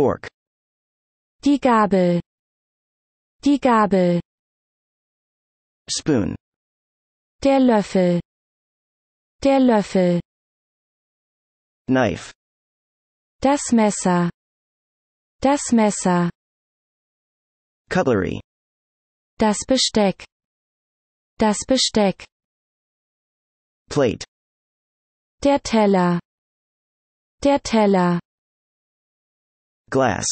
fork. Die Gabel. Die Gabel. Spoon. Der Löffel. Der Löffel. Knife. Das Messer. Das Messer. Cutlery. Das Besteck. Das Besteck. Plate. Der Teller. Der Teller. Glass.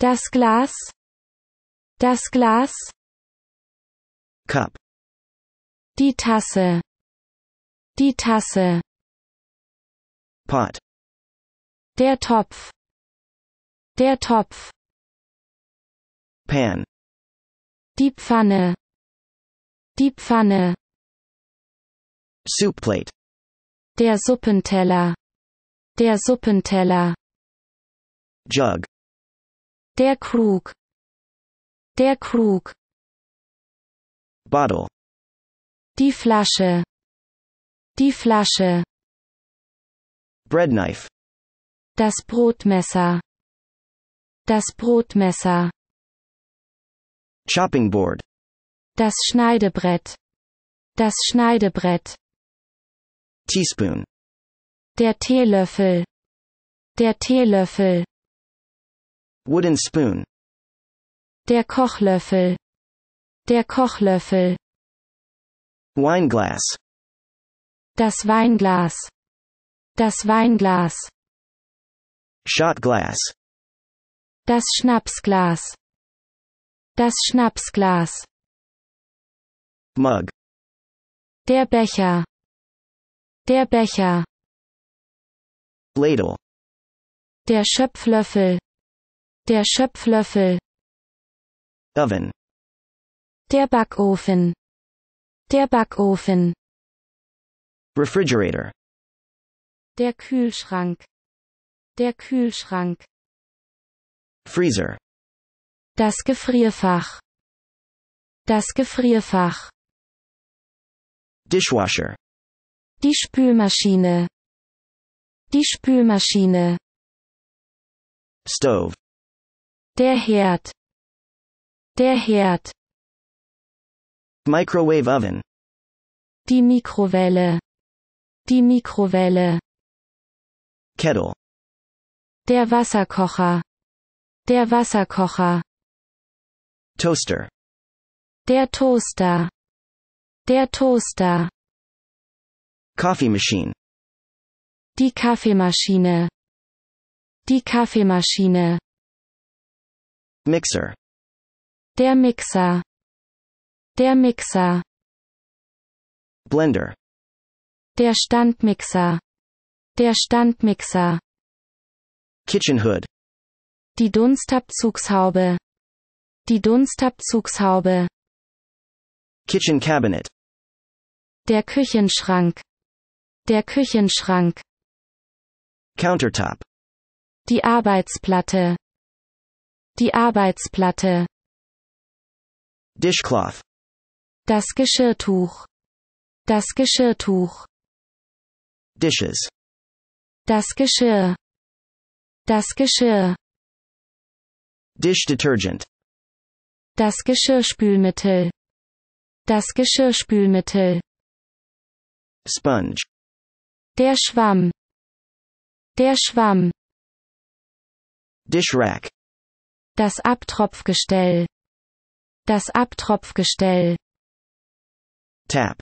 Das Glas. Das Glas. Cup. Die Tasse. Die Tasse. Pot. Der Topf. Der Topf. Pan. Die Pfanne. Die Pfanne. Soup plate. Der Suppenteller. Der Suppenteller. Jug. Der Krug. Der Krug. Bottle. Die Flasche. Die Flasche. Breadknife. Das Brotmesser. Das Brotmesser. Chopping board. Das Schneidebrett. Das Schneidebrett. Teaspoon. Der Teelöffel. Der Teelöffel. Wooden spoon. Der Kochlöffel. Der Kochlöffel. Weinglas. Das Weinglas. Das Weinglas. Shotglass. Das Schnapsglas. Das Schnapsglas. Mug. Der Becher. Der Becher. Ladle. Der Schöpflöffel. Der Schöpflöffel. Oven. Der Backofen. Der Backofen. Refrigerator. Der Kühlschrank. Der Kühlschrank. Freezer. Das Gefrierfach. Das Gefrierfach. Dishwasher. Die Spülmaschine. Die Spülmaschine. Stove. Der Herd. Der Herd. Microwave oven. Die Mikrowelle. Die Mikrowelle. Kettle. Der Wasserkocher. Der Wasserkocher. Toaster. Der Toaster. Der Toaster. Coffee machine. Die Kaffeemaschine. Die Kaffeemaschine. Mixer. Der Mixer. Der Mixer. Blender. Der Standmixer. Der Standmixer. Kitchen Hood. Die Dunstabzugshaube. Die Dunstabzugshaube. Kitchen Cabinet. Der Küchenschrank. Der Küchenschrank. Countertop. Die Arbeitsplatte. Die Arbeitsplatte. Dishcloth. Das Geschirrtuch. Das Geschirrtuch. Dishes. Das Geschirr. Das Geschirr. Dish detergent. Das Geschirrspülmittel. Das Geschirrspülmittel. Sponge. Der Schwamm. Der Schwamm. Dish rack. Das Abtropfgestell. Das Abtropfgestell. Tap.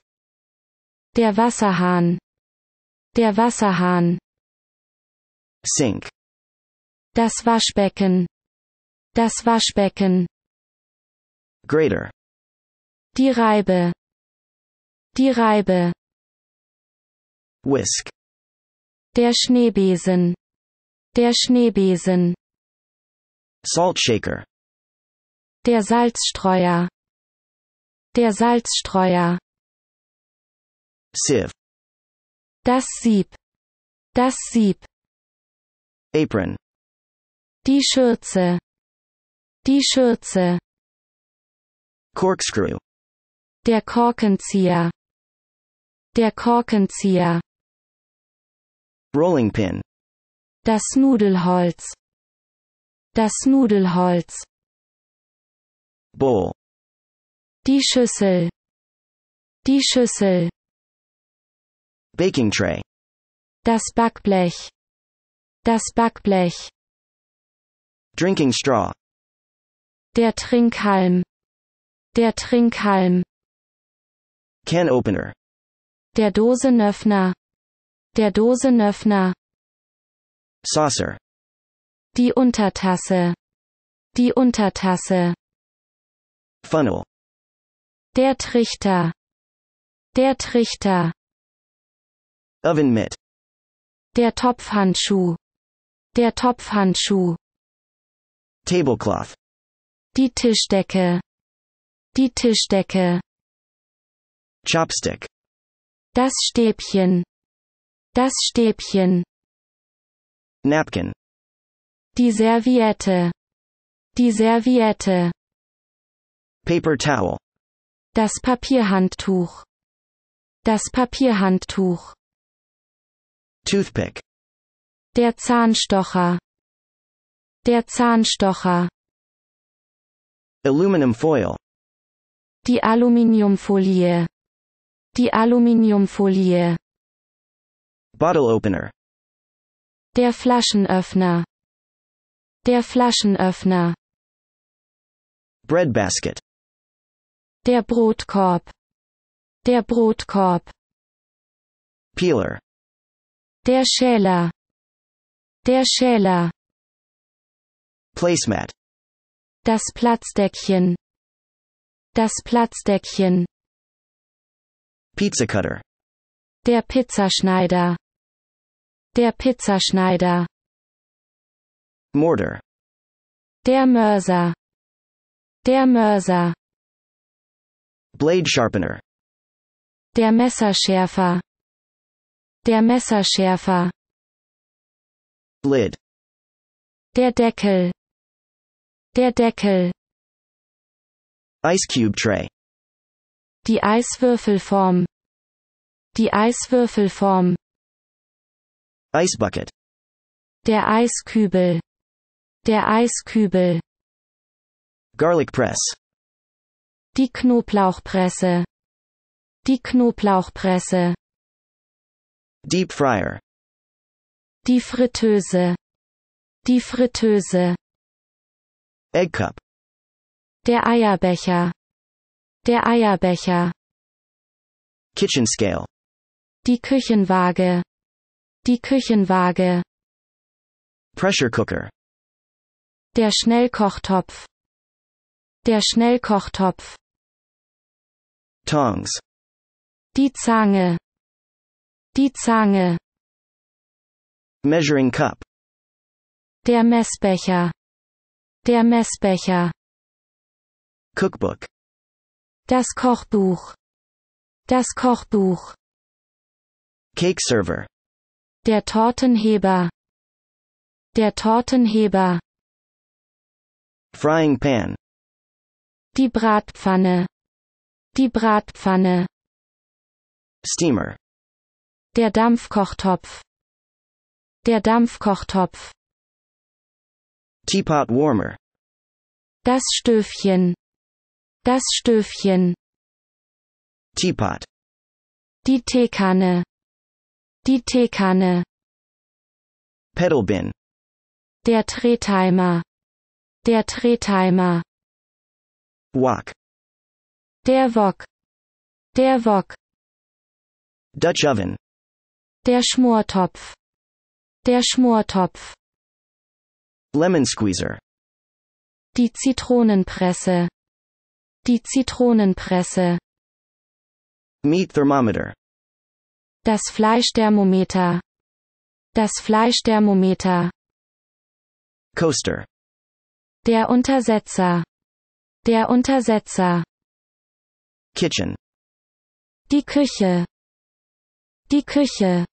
Der Wasserhahn. Der Wasserhahn. Sink. Das Waschbecken. Das Waschbecken. Grater. Die Reibe. Die Reibe. Whisk. Der Schneebesen. Der Schneebesen. Salt shaker. Der Salzstreuer. Der Salzstreuer. Sieve. Das Sieb. Das Sieb. Apron. Die Schürze. Die Schürze. Corkscrew. Der Korkenzieher. Der Korkenzieher. Rolling Pin. Das Nudelholz. Das Nudelholz. Bowl. Die Schüssel. Die Schüssel. Baking tray. Das Backblech. Das Backblech. Drinking straw. Der Trinkhalm. Der Trinkhalm. Can opener. Der Dosenöffner. Der Dosenöffner. Saucer. Die Untertasse. Die Untertasse. Funnel. Der Trichter. Der Trichter. Oven mit. Der Topfhandschuh. Der Topfhandschuh. Tablecloth. Die Tischdecke. Die Tischdecke. Chopstick. Das Stäbchen. Das Stäbchen. Napkin. Die Serviette. Die Serviette. Paper towel. Das Papierhandtuch. Das Papierhandtuch. Toothpick. Der Zahnstocher. Der Zahnstocher. Aluminum foil. Die Aluminiumfolie. Die Aluminiumfolie. Bottle opener. Der Flaschenöffner. Der Flaschenöffner. Breadbasket. Der Brotkorb. Der Brotkorb. Peeler. Der Schäler. Der Schäler. Placemat. Das Platzdeckchen. Das Platzdeckchen. Pizza Cutter. Der Pizzaschneider. Der Pizzaschneider. Murder. Der Mörser. Der Mörser. Blade Sharpener. Der Messerschärfer. Der Messerschärfer. Lid. Der Deckel. Der Deckel. Ice Cube Tray. Die Eiswürfelform. Die Eiswürfelform. Ice Bucket. Der Eiskübel. Der Eiskübel. Garlic press. Die Knoblauchpresse. Die Knoblauchpresse. Deep fryer. Die Fritteuse. Die Fritteuse. Egg cup. Der Eierbecher. Der Eierbecher. Kitchen scale. Die Küchenwaage. Die Küchenwaage. Pressure cooker. Der Schnellkochtopf. Der Schnellkochtopf. Tongs. Die Zange. Die Zange. Measuring cup. Der Messbecher. Der Messbecher. Cookbook. Das Kochbuch. Das Kochbuch. Cake Server. Der Tortenheber. Der Tortenheber. Frying pan. Die Bratpfanne. Die Bratpfanne. Steamer. Der Dampfkochtopf. Der Dampfkochtopf. Teapot warmer. Das Stöfchen. Das Stöfchen. Teapot. Die Teekanne. Die Teekanne. Pedal bin. Der Tretimer. Der Drehtimer. Wok. Der Wok. Der Wok. Dutch Oven. Der Schmortopf. Der Schmortopf. Lemon Squeezer. Die Zitronenpresse. Die Zitronenpresse. Meat Thermometer. Das Fleischthermometer. Das Fleischthermometer. Coaster. Der Untersetzer. Der Untersetzer. Kitchen. Die Küche. Die Küche.